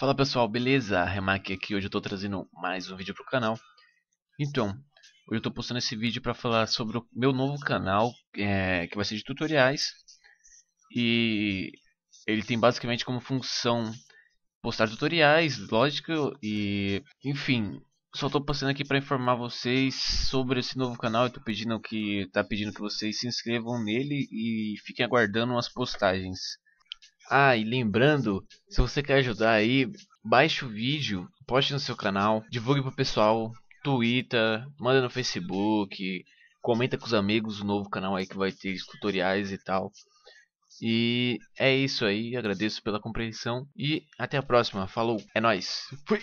Fala pessoal, beleza? Remark aqui, hoje eu estou trazendo mais um vídeo para o canal. Então, hoje eu estou postando esse vídeo para falar sobre o meu novo canal, é, que vai ser de tutoriais. E ele tem basicamente como função postar tutoriais, lógico, e enfim, só estou postando aqui para informar vocês sobre esse novo canal. estou tô pedindo que tá pedindo que vocês se inscrevam nele e fiquem aguardando as postagens. Ah, e lembrando, se você quer ajudar aí, baixe o vídeo, poste no seu canal, divulgue pro pessoal, Twitter, manda no Facebook, comenta com os amigos o novo canal aí que vai ter tutoriais e tal. E é isso aí, agradeço pela compreensão e até a próxima. Falou, é nós. Fui.